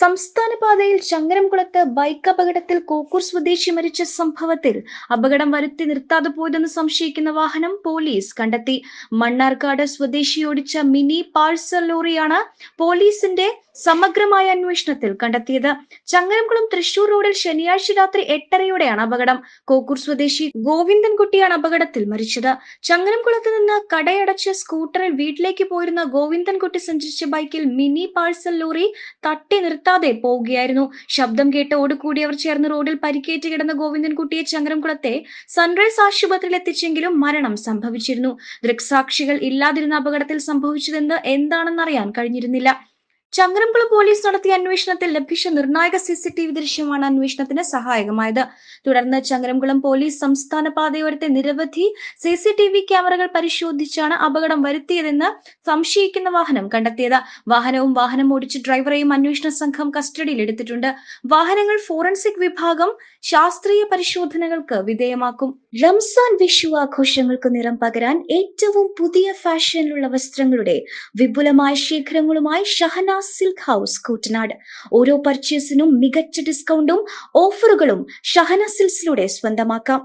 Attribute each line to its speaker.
Speaker 1: സംസ്ഥാന പാതയിൽ ചങ്ങരംകുളത്ത് ബൈക്ക് അപകടത്തിൽ കോക്കൂർ സ്വദേശി മരിച്ച സംഭവത്തിൽ അപകടം വരുത്തി നിർത്താതെ പോയതെന്ന് സംശയിക്കുന്ന വാഹനം പോലീസ് കണ്ടെത്തി മണ്ണാർക്കാട് സ്വദേശി ഓടിച്ച മിനി പാഴ്സൽ ലോറിയാണ് പോലീസിന്റെ സമഗ്രമായ അന്വേഷണത്തിൽ കണ്ടെത്തിയത് ചങ്ങരംകുളം തൃശൂർ റോഡിൽ ശനിയാഴ്ച രാത്രി എട്ടരയോടെയാണ് അപകടം കോക്കൂർ സ്വദേശി ഗോവിന്ദൻകുട്ടിയാണ് അപകടത്തിൽ മരിച്ചത് ചങ്ങരംകുളത്ത് നിന്ന് കടയടച്ച് സ്കൂട്ടറിൽ വീട്ടിലേക്ക് പോയിരുന്ന ഗോവിന്ദൻകുട്ടി സഞ്ചരിച്ച ബൈക്കിൽ മിനി പാഴ്സൽ ലോറി തട്ടി നിർത്താതെ പോവുകയായിരുന്നു ശബ്ദം കേട്ട് ഓടിക്കൂടി അവർ ചേർന്ന് റോഡിൽ പരിക്കേറ്റ് കിടന്ന ഗോവിന്ദൻകുട്ടിയെ ചങ്ങരംകുളത്തെ സൺറൈസ് ആശുപത്രിയിൽ എത്തിച്ചെങ്കിലും മരണം സംഭവിച്ചിരുന്നു ദൃക്സാക്ഷികൾ ഇല്ലാതിരുന്ന അപകടത്തിൽ സംഭവിച്ചതെന്ന് എന്താണെന്നറിയാൻ കഴിഞ്ഞിരുന്നില്ല ചങ്ങരംകുളം പോലീസ് നടത്തിയ അന്വേഷണത്തിൽ ലഭിച്ച നിർണായക സി സി ടി വി ദൃശ്യമാണ് അന്വേഷണത്തിന് സഹായകമായത് തുടർന്ന് ചങ്ങരംകുളം പോലീസ് സംസ്ഥാന പാതയോരത്തെ നിരവധി സി സി ടി വി ക്യാമറകൾ പരിശോധിച്ചാണ് അപകടം വരുത്തിയതെന്ന് സംശയിക്കുന്ന വാഹനം കണ്ടെത്തിയത് വാഹനവും വാഹനം ഓടിച്ച ഡ്രൈവറെയും അന്വേഷണ സംഘം കസ്റ്റഡിയിൽ എടുത്തിട്ടുണ്ട് വാഹനങ്ങൾ ഫോറൻസിക് വിഭാഗം ശാസ്ത്രീയ പരിശോധനകൾക്ക് വിധേയമാക്കും റംസാൻ വിഷു ആഘോഷങ്ങൾക്ക് നിറം പകരാൻ ഏറ്റവും പുതിയ ഫാഷനിലുള്ള വസ്ത്രങ്ങളുടെ വിപുലമായ ശേഖരങ്ങളുമായി ഷഹന സിൽക്ക് ഹൗസ് കൂട്ടനാട് ഓരോ പർച്ചേസിനും മികച്ച ഡിസ്കൗണ്ടും ഓഫറുകളും ഷഹന സിൽസിലൂടെ സ്വന്തമാക്കാം